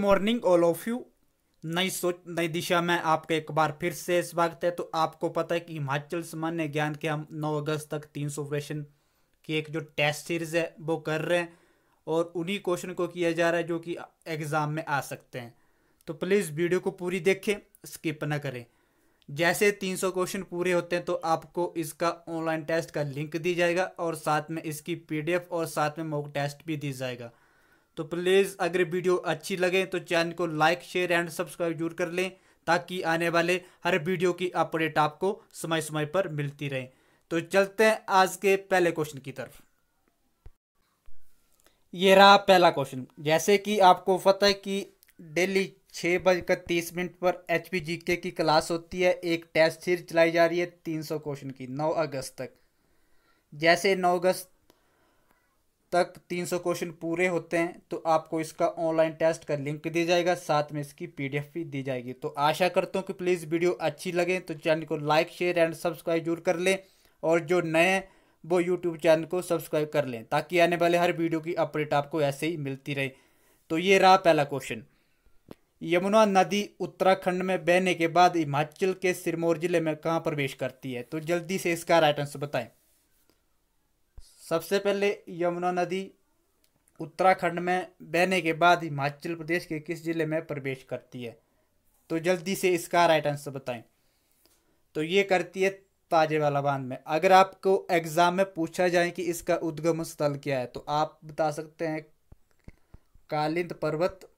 morning all of you नई सोच नई दिशा में आपका एक बार फिर से स्वागत है तो आपको पता है कि हिमाचल सामान्य ज्ञान के हम 9 अगस्त तक 300 क्वेश्चन की एक जो टेस्ट सीरीज है वो कर रहे हैं और उन्हीं क्वेश्चन को किया जा रहा है जो कि एग्ज़ाम में आ सकते हैं तो प्लीज़ वीडियो को पूरी देखें स्किप ना करें जैसे 300 क्वेश्चन पूरे होते हैं तो आपको इसका ऑनलाइन टेस्ट का लिंक दी जाएगा और साथ में इसकी पीडीएफ और साथ में मॉक टेस्ट भी दी जाएगा तो प्लीज़ अगर वीडियो अच्छी लगे तो चैनल को लाइक शेयर एंड सब्सक्राइब जरूर कर लें ताकि आने वाले हर वीडियो की अपडेट आपको समय समय पर मिलती रहे तो चलते हैं आज के पहले क्वेश्चन की तरफ ये रहा पहला क्वेश्चन जैसे कि आपको पता है कि डेली छः बजकर तीस मिनट पर एच पी जी के की क्लास होती है एक टेस्ट सीरीज चलाई जा रही है तीन सौ क्वेश्चन की नौ अगस्त तक जैसे नौ अगस्त तक 300 क्वेश्चन पूरे होते हैं तो आपको इसका ऑनलाइन टेस्ट का लिंक दिया जाएगा साथ में इसकी पीडीएफ भी दी जाएगी तो आशा करता हूँ कि प्लीज़ वीडियो अच्छी लगे तो चैनल को लाइक शेयर एंड सब्सक्राइब जरूर कर लें और जो नए हैं वो यूट्यूब चैनल को सब्सक्राइब कर लें ताकि आने वाले हर वीडियो की अपडेट आपको ऐसे ही मिलती रहे तो ये रहा पहला क्वेश्चन यमुना नदी उत्तराखंड में बहने के बाद हिमाचल के सिरमौर जिले में कहाँ प्रवेश करती है तो जल्दी से इसका राइट आंसर बताएं सबसे पहले यमुना नदी उत्तराखंड में बहने के बाद हिमाचल प्रदेश के किस जिले में प्रवेश करती है तो जल्दी से इसका राइट आंसर बताएं तो ये करती है ताजे वाला बांध में अगर आपको एग्ज़ाम में पूछा जाए कि इसका उद्गम स्थल क्या है तो आप बता सकते हैं कालिंद पर्वत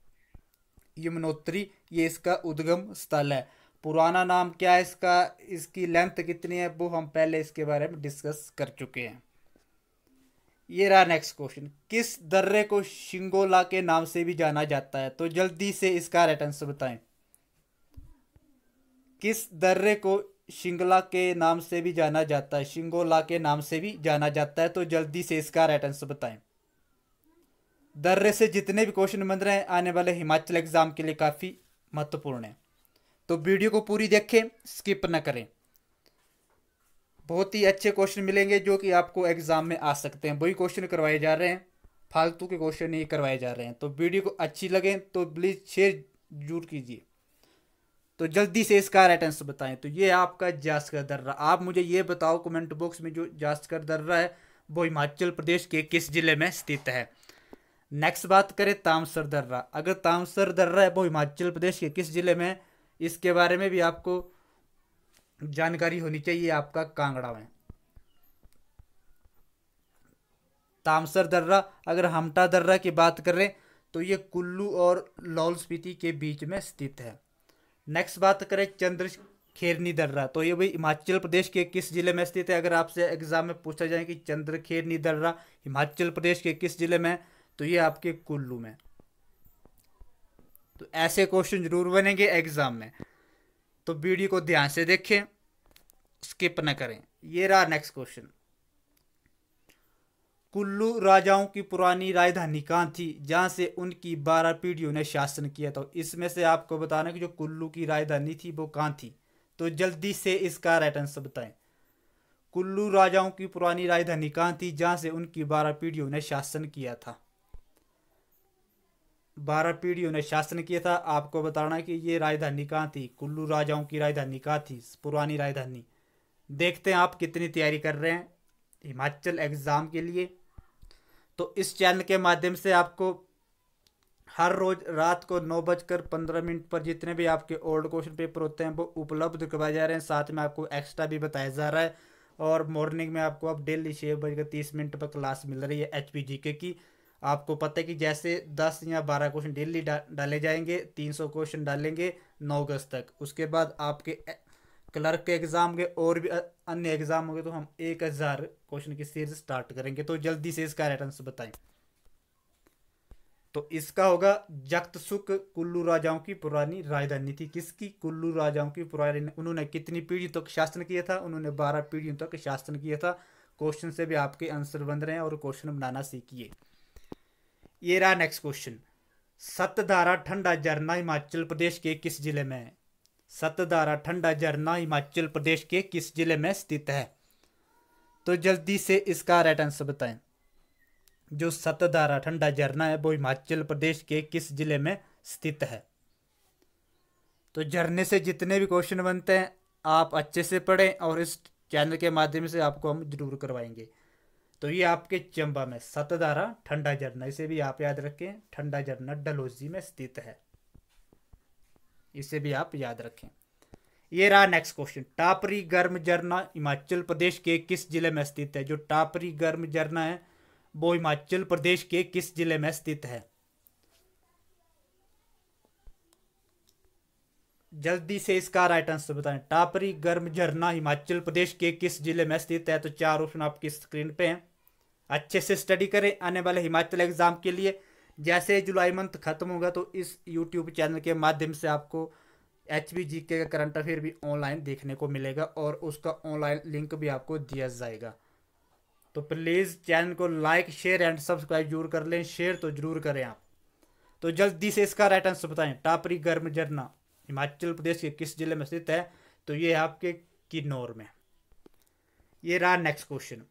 यमुनोत्री ये इसका उद्गम स्थल है पुराना नाम क्या है इसका इसकी लेंथ कितनी है वो हम पहले इसके बारे में डिस्कस कर चुके हैं ये रहा नेक्स्ट क्वेश्चन किस दर्रे को शिंगोला के नाम से भी जाना जाता है तो जल्दी से इसका राइट आंसर बताएं किस दर्रे को शिंगला के नाम से भी जाना जाता है शिंगोला के नाम से भी जाना जाता है तो जल्दी से इसका राइट आंसर बताएं दर्रे से जितने भी क्वेश्चन बन रहे हैं आने वाले हिमाचल एग्जाम के लिए काफ़ी महत्वपूर्ण है तो वीडियो को पूरी देखें स्किप ना करें बहुत ही अच्छे क्वेश्चन मिलेंगे जो कि आपको एग्ज़ाम में आ सकते हैं वही क्वेश्चन करवाए जा रहे हैं फालतू के क्वेश्चन नहीं करवाए जा रहे हैं तो वीडियो को अच्छी लगे तो प्लीज़ शेयर जरूर कीजिए तो जल्दी से इसका राइट आंसर बताएं तो ये आपका जास्कर दर्रा आप मुझे ये बताओ कमेंट बॉक्स में जो जास्कर दर्रा है वो हिमाचल प्रदेश के किस ज़िले में स्थित है नेक्स्ट बात करें तामसर दर्रा अगर तामसर दर्रा है वो हिमाचल प्रदेश के किस ज़िले में इसके बारे में भी आपको जानकारी होनी चाहिए आपका कांगड़ा में तामसर दर्रा अगर हमटा दर्रा की बात करें तो ये कुल्लू और लाहौल स्पीति के बीच में स्थित है नेक्स्ट बात करें चंद्र खेरनी दर्रा तो ये भाई हिमाचल प्रदेश के किस जिले में स्थित है अगर आपसे एग्जाम में पूछा जाए कि चंद्र खेरनी दर्रा हिमाचल प्रदेश के किस जिले में तो ये आपके कुल्लू में तो ऐसे क्वेश्चन जरूर बनेंगे एग्जाम में तो वीडियो को ध्यान से देखें स्किप न करें ये रहा नेक्स्ट क्वेश्चन कुल्लू राजाओं की पुरानी राजधानी कहाँ थी जहाँ से उनकी बारह पीढ़ियों ने शासन किया था इसमें से आपको बताना कि जो कुल्लू की राजधानी थी वो कहाँ थी तो जल्दी से इसका राइट आंसर बताएं कुल्लू राजाओं की पुरानी राजधानी कहाँ थी जहाँ से उनकी बारह पीढ़ियों ने शासन किया था बारह पीढ़ियों ने शासन किया था आपको बताना कि ये राजधानी कहाँ थी कुल्लू राजाओं की राजधानी कहाँ थी पुरानी राजधानी देखते हैं आप कितनी तैयारी कर रहे हैं हिमाचल एग्ज़ाम के लिए तो इस चैनल के माध्यम से आपको हर रोज़ रात को नौ बजकर पंद्रह मिनट पर जितने भी आपके ओल्ड क्वेश्चन पेपर होते हैं वो उपलब्ध करवाए जा रहे हैं साथ में आपको एक्स्ट्रा भी बताया जा रहा है और मॉर्निंग में आपको अब डेली छः बजकर तीस मिनट पर क्लास मिल रही है एच पी जी के की आपको पता है कि जैसे दस या बारह क्वेश्चन डेली डा, डाले जाएंगे तीन सौ क्वेश्चन डालेंगे नौ अगस्त तक उसके बाद आपके क्लर्क के एग्ज़ाम के और भी अन्य एग्ज़ाम होंगे तो हम एक हज़ार क्वेश्चन की सीरीज स्टार्ट करेंगे तो जल्दी से इसका रेट बताएं तो इसका होगा जगत सुख कुल्लू राजाओं की पुरानी राजधानी थी किसकी कुल्लू राजाओं की पुरानी उन्होंने कितनी पीढ़ियों तक तो शासन किया था उन्होंने बारह पीढ़ियों तक तो शासन किया था क्वेश्चन से भी आपके आंसर बन रहे हैं और क्वेश्चन बनाना सीखिए ये रहा नेक्स्ट क्वेश्चन सतधारा ठंडा झरना हिमाचल प्रदेश के किस जिले में है सतधारा ठंडा झरना हिमाचल प्रदेश के किस जिले में स्थित है तो जल्दी से इसका राइट आंसर बताएं जो सतधारा ठंडा झरना है वो हिमाचल प्रदेश के किस जिले में स्थित है तो झरने से जितने भी क्वेश्चन बनते हैं आप अच्छे से पढ़ें और इस चैनल के माध्यम से आपको हम जरूर करवाएंगे तो ये आपके चंबा में सतधारा ठंडा झरना इसे भी आप याद रखें ठंडा झरना डलहौजी में स्थित है इसे भी आप याद रखें ये रहा नेक्स्ट क्वेश्चन टापरी गर्म झरना हिमाचल प्रदेश के किस जिले में स्थित है जो टापरी गर्म झरना है वो हिमाचल प्रदेश के किस जिले में स्थित है जल्दी से इसका राइट आंसर बताएं टापरी गर्म झरना हिमाचल प्रदेश के किस जिले में स्थित है तो चार ऑप्शन आपकी स्क्रीन पे हैं अच्छे से स्टडी करें आने वाले हिमाचल एग्ज़ाम के लिए जैसे जुलाई मंथ खत्म होगा तो इस यूट्यूब चैनल के माध्यम से आपको एच बी जी के का करंट अफेयर भी ऑनलाइन देखने को मिलेगा और उसका ऑनलाइन लिंक भी आपको दिया जाएगा तो प्लीज़ चैनल को लाइक शेयर एंड सब्सक्राइब जरूर कर लें शेयर तो जरूर करें आप तो जल्दी से इसका राइट आंसर बताएं टापरी गर्म झरना हिमाचल प्रदेश के किस जिले में स्थित है तो ये है आपके किन्नौर में ये रहा नेक्स्ट क्वेश्चन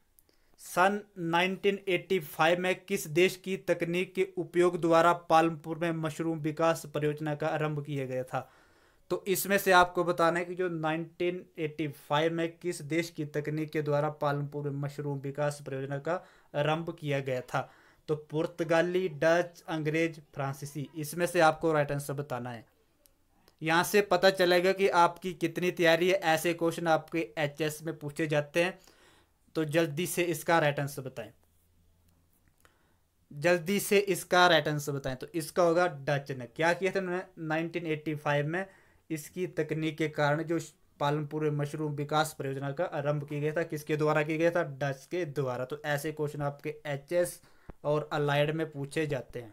सन 1985 में किस देश की तकनीक के उपयोग द्वारा पालमपुर में मशरूम विकास परियोजना का आरंभ किया गया था तो इसमें से आपको बताना है कि जो 1985 में किस देश की तकनीक के द्वारा पालमपुर में मशरूम विकास परियोजना का आरंभ किया गया था तो पुर्तगाली डच अंग्रेज फ्रांसीसी इसमें से आपको राइट आंसर बताना है यहाँ से पता चलेगा कि आपकी कितनी तैयारी है ऐसे क्वेश्चन आपके एच में पूछे जाते हैं तो जल्दी से इसका राइट आंसर बताएं जल्दी से इसका राइट आंसर बताएं तो इसका होगा डच ने क्या किया था उन्होंने 1985 में इसकी तकनीक के कारण जो पालनपुर में मशरूम विकास परियोजना का आरंभ किया गया था किसके द्वारा किया गया था डच के द्वारा तो ऐसे क्वेश्चन आपके एचएस और अलाइड में पूछे जाते हैं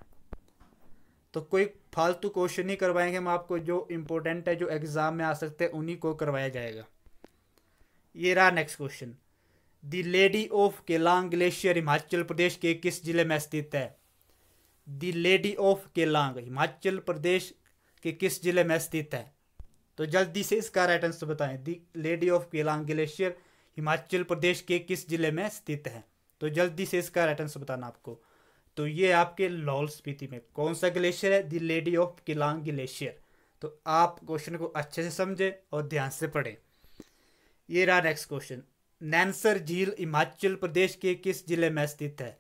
तो कोई फालतू क्वेश्चन ही करवाएंगे हम आपको जो इंपॉर्टेंट है जो एग्ज़ाम में आ सकते हैं उन्हीं को करवाया जाएगा ये रहा next question the lady of Keylong glacier Himachal Pradesh के किस जिले में स्थित है the lady of Keylong Himachal Pradesh के किस जिले में स्थित है तो जल्दी से इसका राइट आंसर बताएं the lady of Keylong glacier Himachal Pradesh के किस जिले में स्थित है तो जल्दी से इसका राइट आंसर बताना आपको तो ये आपके लाहौल स्पीति में कौन सा ग्लेशियर है the lady of Keylong glacier तो आप क्वेश्चन को अच्छे से समझें और ध्यान से पढ़ें ये रहा नेक्स्ट क्वेश्चन नैनसर झील हिमाचल प्रदेश के किस जिले में स्थित है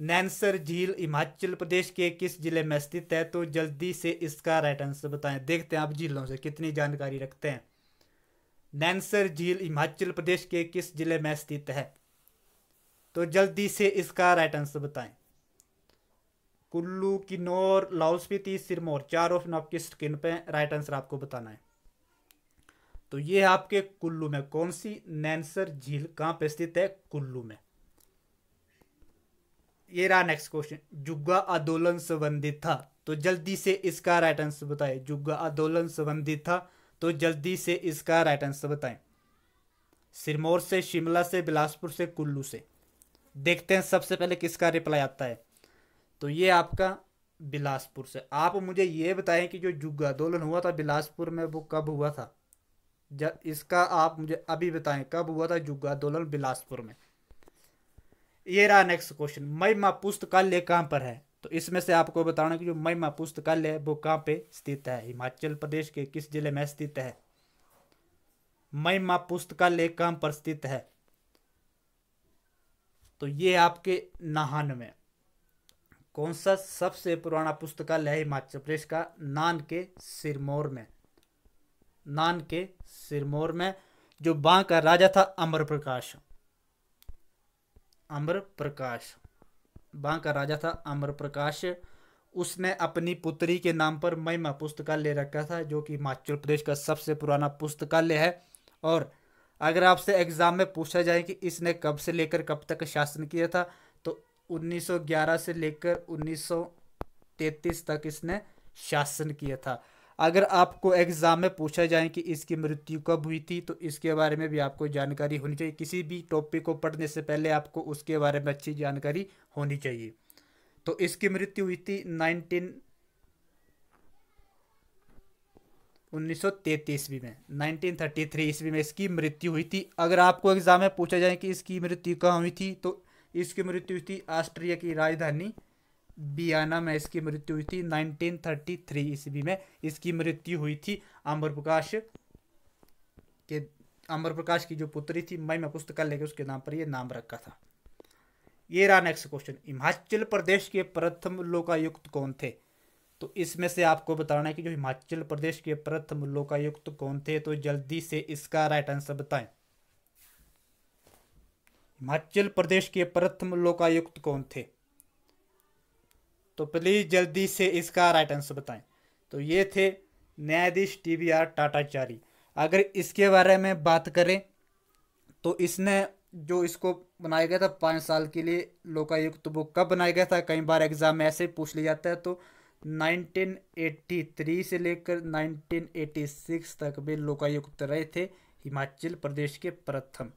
नैनसर झील हिमाचल प्रदेश के किस जिले में स्थित है तो जल्दी से इसका राइट आंसर बताएं देखते हैं आप झीलों से कितनी जानकारी रखते हैं नैनसर झील हिमाचल प्रदेश के किस जिले में स्थित है तो जल्दी से इसका राइट आंसर बताएं कुल्लू किन्नौर लाहौल स्पीति सिरमौर चार ऑप्शन आपकी स्क्रीन पे राइट आंसर आपको बताना है तो ये है आपके कुल्लू में कौन सी नैनसर झील कहाँ पर स्थित है कुल्लू में ये रहा नेक्स्ट क्वेश्चन जुग्गा आंदोलन संबंधित था तो जल्दी से इसका राइट आंसर बताएं जुग्गा आंदोलन संबंधित था तो जल्दी से इसका राइट आंसर बताएं सिरमौर से शिमला से बिलासपुर से कुल्लू से देखते हैं सबसे पहले किसका रिप्लाई आता है तो ये आपका बिलासपुर से आप मुझे ये बताएं कि जो जुग्गा आंदोलन हुआ था बिलासपुर में वो कब हुआ था जब इसका आप मुझे अभी बताएं कब हुआ था जुग आंदोलन बिलासपुर में ये रहा नेक्स्ट क्वेश्चन महिमा पुस्तकालय कहाँ पर है तो इसमें से आपको बताना कि जो महिमा पुस्तकालय है वो कहाँ पे स्थित है हिमाचल प्रदेश के किस जिले में स्थित है महिमा पुस्तकालय कहाँ पर स्थित है तो ये आपके नाहन में कौन सा सबसे पुराना पुस्तकालय है हिमाचल प्रदेश का नान के सिरमौर में नान के सिरमौर में जो बा का राजा था अमर प्रकाश अमर प्रकाश बा का राजा था अमर प्रकाश उसने अपनी पुत्री के नाम पर महिमा पुस्तकालय रखा था जो कि हिमाचल प्रदेश का सबसे पुराना पुस्तकालय है और अगर आपसे एग्ज़ाम में पूछा जाए कि इसने कब से लेकर कब तक शासन किया था तो 1911 से लेकर 1933 तक इसने शासन किया था अगर आपको एग्ज़ाम में पूछा जाए कि इसकी मृत्यु कब हुई थी तो इसके बारे में भी आपको जानकारी होनी चाहिए किसी भी टॉपिक को पढ़ने से पहले आपको उसके बारे में अच्छी जानकारी होनी चाहिए तो इसकी मृत्यु हुई थी नाइनटीन उन्नीस सौ ईस्वी में 1933 ईस्वी में इसकी मृत्यु हुई थी अगर आपको एग्ज़ाम में पूछा जाए कि इसकी मृत्यु कहाँ हुई थी तो इसकी मृत्यु हुई थी ऑस्ट्रिया की राजधानी बियाना में इसकी मृत्यु हुई थी 1933 ईस्वी में इसकी मृत्यु हुई थी अमर प्रकाश के अमर प्रकाश की जो पुत्री थी मैं मैं पुस्तकालय लेके उसके नाम पर यह नाम रखा था ये रहा नेक्स्ट क्वेश्चन हिमाचल प्रदेश के प्रथम लोकायुक्त कौन थे तो इसमें से आपको बताना है कि जो हिमाचल प्रदेश के प्रथम लोकायुक्त कौन थे तो जल्दी से इसका राइट आंसर बताएं हिमाचल प्रदेश के प्रथम लोकायुक्त कौन थे तो प्लीज़ जल्दी से इसका राइट आंसर बताएं तो ये थे न्यायाधीश टी वी आर टाटाचारी अगर इसके बारे में बात करें तो इसने जो इसको बनाया गया था पाँच साल के लिए लोकायुक्त तो वो कब बनाया गया था कई बार एग्ज़ाम में ऐसे पूछ लिया जाता है तो 1983 से लेकर 1986 तक वे लोकायुक्त रहे थे हिमाचल प्रदेश के प्रथम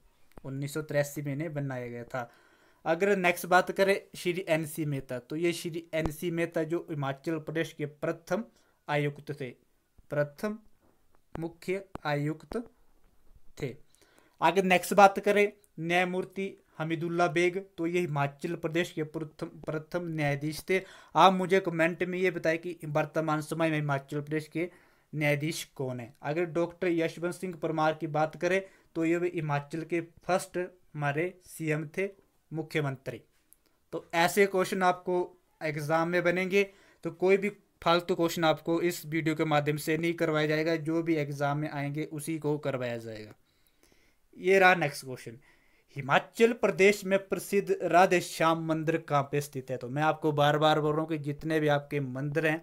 उन्नीस में इन्हें बनाया गया था अगर नेक्स्ट बात करें श्री एन सी मेहता तो ये श्री एन सी मेहता जो हिमाचल प्रदेश के प्रथम आयुक्त थे प्रथम मुख्य आयुक्त थे अगर नेक्स्ट बात करें न्यायमूर्ति हमीदुल्ला बेग तो ये हिमाचल प्रदेश के प्रथम प्रथम न्यायाधीश थे आप मुझे कमेंट में ये बताएं कि वर्तमान समय में हिमाचल प्रदेश के न्यायाधीश कौन है अगर डॉक्टर यशवंत सिंह परमार की बात करें तो ये हिमाचल के फर्स्ट हमारे सीएम थे मुख्यमंत्री तो ऐसे क्वेश्चन आपको एग्ज़ाम में बनेंगे तो कोई भी फालतू क्वेश्चन आपको इस वीडियो के माध्यम से नहीं करवाया जाएगा जो भी एग्ज़ाम में आएंगे उसी को करवाया जाएगा ये रहा नेक्स्ट क्वेश्चन हिमाचल प्रदेश में प्रसिद्ध राधे श्याम मंदिर कहाँ पे स्थित है तो मैं आपको बार बार बोल रहा हूँ कि जितने भी आपके मंदिर हैं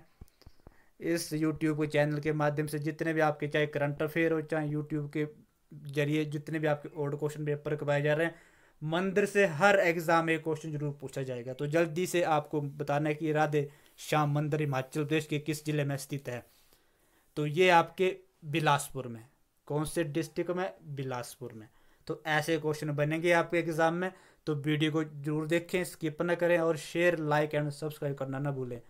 इस यूट्यूब के चैनल के माध्यम से जितने भी आपके चाहे करंट अफेयर हो चाहे यूट्यूब के जरिए जितने भी आपके ओल्ड क्वेश्चन पेपर करवाए जा रहे हैं मंदिर से हर एग्ज़ाम में क्वेश्चन जरूर पूछा जाएगा तो जल्दी से आपको बताना है कि राधे श्याम मंदिर हिमाचल प्रदेश के किस ज़िले में स्थित है तो ये आपके बिलासपुर में कौन से डिस्ट्रिक्ट में बिलासपुर में तो ऐसे क्वेश्चन बनेंगे आपके एग्ज़ाम में तो वीडियो को जरूर देखें स्किप ना करें और शेयर लाइक एंड सब्सक्राइब करना ना भूलें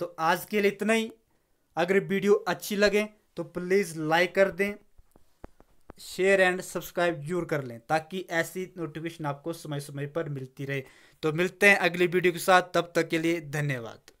तो आज के लिए इतना ही अगर वीडियो अच्छी लगे तो प्लीज़ लाइक कर दें शेयर एंड सब्सक्राइब जरूर कर लें ताकि ऐसी नोटिफिकेशन आपको समय समय पर मिलती रहे तो मिलते हैं अगली वीडियो के साथ तब तक के लिए धन्यवाद